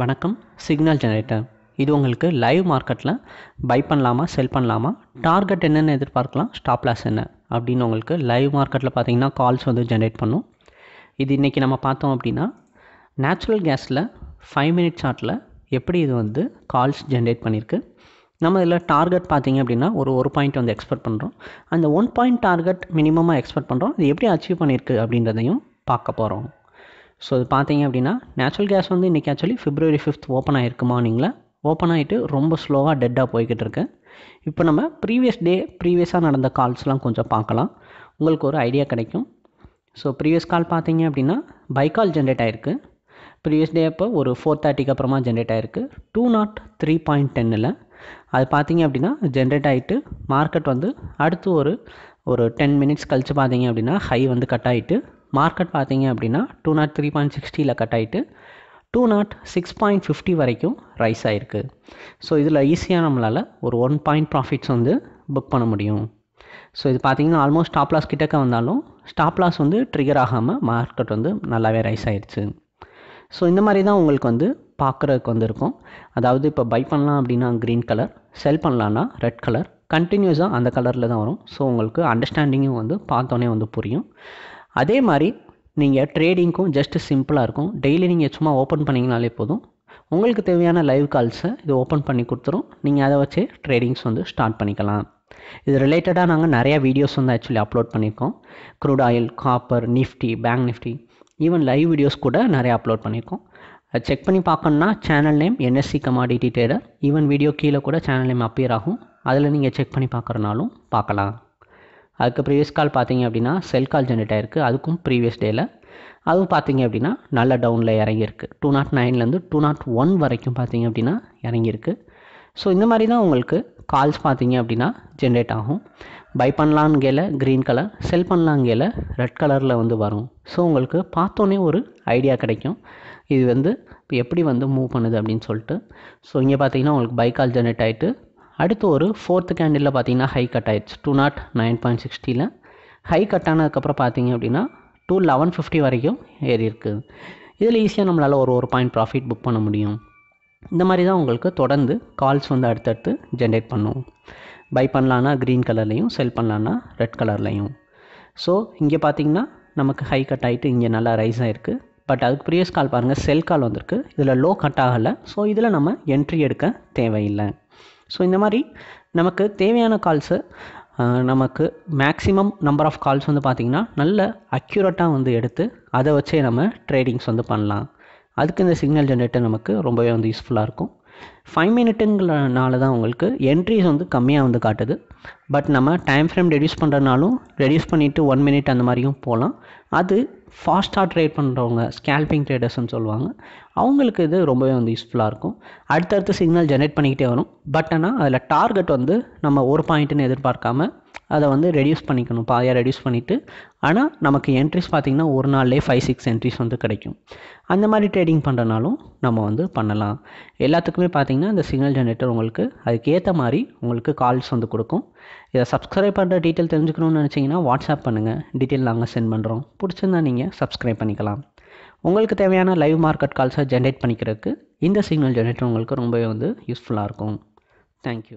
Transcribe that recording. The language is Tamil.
வணக்கம் சிக்னல் ஜெனரேட்டர் இது உங்களுக்கு லைவ் மார்க்கெட்டில் பை பண்ணலாமா செல் பண்ணலாமா டார்கெட் என்னென்ன எதிர்பார்க்கலாம் ஸ்டாப் லாஸ் என்ன அப்படின்னு உங்களுக்கு லைவ் மார்க்கெட்டில் பார்த்தீங்கன்னா கால்ஸ் வந்து ஜென்ரேட் பண்ணும் இது இன்றைக்கி நம்ம பார்த்தோம் அப்படின்னா நேச்சுரல் கேஸில் ஃபைவ் மினிட் சார்ட்டில் எப்படி இது வந்து கால்ஸ் ஜென்ரேட் பண்ணியிருக்கு நம்ம இதில் டார்கெட் பார்த்தீங்க அப்படின்னா ஒரு ஒரு பாயிண்ட் வந்து எக்ஸ்பெக்ட் பண்ணுறோம் அந்த ஒன் பாயிண்ட் டார்கெட் மினிமமாக எக்ஸ்பெக்ட் பண்ணுறோம் இது எப்படி அச்சீவ் பண்ணியிருக்கு அப்படின்றதையும் பார்க்க போகிறோம் ஸோ அது பார்த்தீங்க அப்படின்னா நேச்சுரல் கேஸ் வந்து இன்றைக்கி ஆக்சுவலி ஃபிப்ரவரி ஃபிஃப்த் ஓப்பன் ஆகிருக்கு மார்னிங்கில் ஓப்பன் ஆகிட்டு ரொம்ப ஸ்லோவாக டெட்டாக போய்கிட்டு இருக்கு இப்போ நம்ம ப்ரீவியஸ் டே ப்ரீவியஸாக நடந்த கால்ஸ்லாம் கொஞ்சம் பார்க்கலாம் உங்களுக்கு ஒரு ஐடியா கிடைக்கும் ஸோ ப்ரீவியஸ் கால் பார்த்தீங்க அப்படின்னா பைக்கால் ஜென்ரேட் ஆகிருக்கு ப்ரீவியஸ் டே அப்போ ஒரு ஃபோர் தேர்ட்டிக்கு அப்புறமா ஜென்ரேட் ஆகிருக்கு டூ நாட் த்ரீ பாயிண்ட் டென்னில் அது பார்த்தீங்க அப்படின்னா ஜென்ரேட் ஆகிட்டு மார்க்கெட் வந்து அடுத்து ஒரு ஒரு டென் மினிட்ஸ் கழித்து பார்த்தீங்க அப்படின்னா ஹை வந்து கட் ஆகிட்டு மார்க்கெட் பார்த்தீங்க அப்படின்னா டூ நாட் த்ரீ பாயிண்ட் சிக்ஸ்டியில் கட் ஆகிட்டு two nought six point fifty வரைக்கும் ரைஸ் ஆகிருக்கு ஸோ இதில் ஈஸியாக நம்மளால் ஒரு ஒன் பாயிண்ட் ப்ராஃபிட்ஸ் வந்து புக் பண்ண முடியும் ஸோ இது பார்த்தீங்கன்னா ஆல்மோஸ்ட் ஸ்டாப் லாஸ் கிட்டக்க வந்தாலும் ஸ்டாப் லாஸ் வந்து ட்ரிகர் ஆகாமல் மார்க்கெட் வந்து நல்லாவே ரைஸ் ஆகிடுச்சு ஸோ இந்த மாதிரி தான் உங்களுக்கு வந்து பார்க்குறதுக்கு இருக்கும் அதாவது இப்போ பை பண்ணலாம் அப்படின்னா க்ரீன் கலர் செல் பண்ணலான்னா ரெட் கலர் கண்டினியூஸாக அந்த கலரில் தான் வரும் ஸோ உங்களுக்கு அண்டர்ஸ்டாண்டிங்கும் வந்து பார்த்தோன்னே வந்து புரியும் அதே மாதிரி நீங்கள் ட்ரேடிங்க்கும் ஜஸ்ட் சிம்பிளாக இருக்கும் டெய்லி நீங்கள் சும்மா ஓப்பன் பண்ணிங்கனாலே போதும் உங்களுக்கு தேவையான லைவ் கால்ஸை இது ஓப்பன் பண்ணி கொடுத்துரும் நீங்கள் அதை வச்சு ட்ரேடிங்ஸ் வந்து ஸ்டார்ட் பண்ணிக்கலாம் இது ரிலேட்டடாக நாங்கள் நிறையா வீடியோஸ் வந்து ஆக்சுவலி அப்லோட் பண்ணியிருக்கோம் crude oil copper Nifty bank Nifty even live videos கூட நிறையா அப்லோட் பண்ணியிருக்கோம் செக் பண்ணி பார்க்கணுன்னா channel name NSC commodity trader even video கீழே கூட சேனல் நேம் அப்பியர் ஆகும் அதில் நீங்கள் செக் பண்ணி பார்க்குறனாலும் பார்க்கலாம் அதுக்கு ப்ரீவியஸ் கால் பார்த்தீங்க அப்படின்னா செல் கால் ஜென்ரேட் ஆகிருக்கு அதுக்கும் ப்ரீவியஸ் டேயில் அதுவும் பார்த்தீங்க அப்படின்னா நல்ல டவுனில் இறங்கியிருக்கு டூ நாட் நைன்லேருந்து டூ நாட் ஒன் வரைக்கும் பார்த்தீங்க அப்படின்னா இறங்கியிருக்கு ஸோ இந்த மாதிரி தான் உங்களுக்கு கால்ஸ் பார்த்தீங்க அப்படின்னா ஜென்ரேட் ஆகும் பை பண்ணலான்கையில் க்ரீன் கலர் செல் பண்ணலான்கையில் ரெட் கலரில் வந்து வரும் ஸோ உங்களுக்கு பார்த்தோன்னே ஒரு ஐடியா கிடைக்கும் இது வந்து எப்படி வந்து மூவ் பண்ணுது அப்படின்னு சொல்லிட்டு ஸோ இங்கே பார்த்தீங்கன்னா உங்களுக்கு பை கால் ஜென்ரேட் ஆகிட்டு அடுத்து ஒரு ஃபோர்த்து கேண்டிலில் பார்த்தீங்கன்னா ஹை கட் ஆயிடுச்சு டூ நாட் நைன் பாயிண்ட் சிக்ஸ்டியில் ஹை கட் ஆனதுக்கப்புறம் பார்த்தீங்க அப்படின்னா டூ லெவன் ஃபிஃப்டி வரைக்கும் ஏறி இருக்குது இதில் ஈஸியாக நம்மளால் ஒரு ஒரு பாயிண்ட் ப்ராஃபிட் புக் பண்ண முடியும் இந்த மாதிரி தான் உங்களுக்கு தொடர்ந்து கால்ஸ் வந்து அடுத்தடுத்து ஜென்ரேட் பண்ணுவோம் பை பண்ணலான்னா க்ரீன் கலர்லேயும் செல் பண்ணலான்னா ரெட் கலர்லேயும் ஸோ இங்கே பார்த்தீங்கன்னா நமக்கு ஹை கட் ஆகிட்டு இங்கே நல்லா ரைஸ் ஆகிருக்கு பட் அதுக்கு ப்ரீவியஸ் கால் பாருங்கள் செல் கால் வந்திருக்கு இதில் லோ கட் ஆகலை ஸோ இதில் நம்ம என்ட்ரி எடுக்க தேவையில்லை ஸோ இந்த மாதிரி நமக்கு தேவையான கால்ஸை நமக்கு மேக்ஸிமம் நம்பர் ஆஃப் கால்ஸ் வந்து பார்த்திங்கன்னா நல்ல அக்யூரேட்டாக வந்து எடுத்து அதை வச்சே நம்ம ட்ரேடிங்ஸ் வந்து பண்ணலாம் அதுக்கு இந்த சிக்னல் ஜென்ரேட்டர் நமக்கு ரொம்பவே வந்து யூஸ்ஃபுல்லாக இருக்கும் ஃபைவ் மினிட்டுங்கிறனால தான் உங்களுக்கு என்ட்ரிஸ் வந்து கம்மியாக வந்து காட்டுது பட் நம்ம டைம் ஃப்ரேம் ரெடியூஸ் பண்ணுறதுனாலும் ரெடியூஸ் பண்ணிவிட்டு ஒன் மினிட் அந்த மாதிரியும் போகலாம் அது ஃபாஸ்ட்டாக ட்ரேட் பண்ணுறவங்க ஸ்கேல்பிங் ட்ரேடர்ஸ்னு சொல்லுவாங்க அவங்களுக்கு இது ரொம்பவே வந்து யூஸ்ஃபுல்லாக இருக்கும் அடுத்தடுத்து சிக்னல் ஜென்ரேட் பண்ணிக்கிட்டே வரும் பட் ஆனால் அதில் டார்கெட் வந்து நம்ம ஒரு பாயிண்ட்டுன்னு எதிர்பார்க்காம அதை வந்து ரெடியூஸ் பண்ணிக்கணும் பாதியாக ரெடியூஸ் பண்ணிவிட்டு ஆனால் நமக்கு என்ட்ரிஸ் பார்த்திங்கன்னா ஒரு நாள்லேயே ஃபைவ் சிக்ஸ் என்ட்ரிஸ் வந்து கிடைக்கும் அந்த மாதிரி ட்ரேடிங் பண்ணுறனாலும் நம்ம வந்து பண்ணலாம் எல்லாத்துக்குமே பார்த்திங்கன்னா இந்த சிக்னல் ஜென்ரேட்டர் உங்களுக்கு அதுக்கேற்ற மாதிரி உங்களுக்கு கால்ஸ் வந்து கொடுக்கும் இதை சப்ஸ்கிரைப் பண்ணுற டீட்டெயில் தெரிஞ்சுக்கணும்னு நினச்சிங்கன்னா வாட்ஸ்அப் பண்ணுங்கள் டீட்டெயில் நாங்கள் சென்ட் பண்ணுறோம் பிடிச்சிருந்தா நீங்கள் சப்ஸ்கிரைப் பண்ணிக்கலாம் உங்களுக்கு தேவையான லைவ் மார்க்கெட் கால்ஸை ஜென்ரேட் பண்ணிக்கிறதுக்கு இந்த சிக்னல் ஜென்ரேட்டர் உங்களுக்கு ரொம்பவே வந்து யூஸ்ஃபுல்லாக இருக்கும் தேங்க்யூ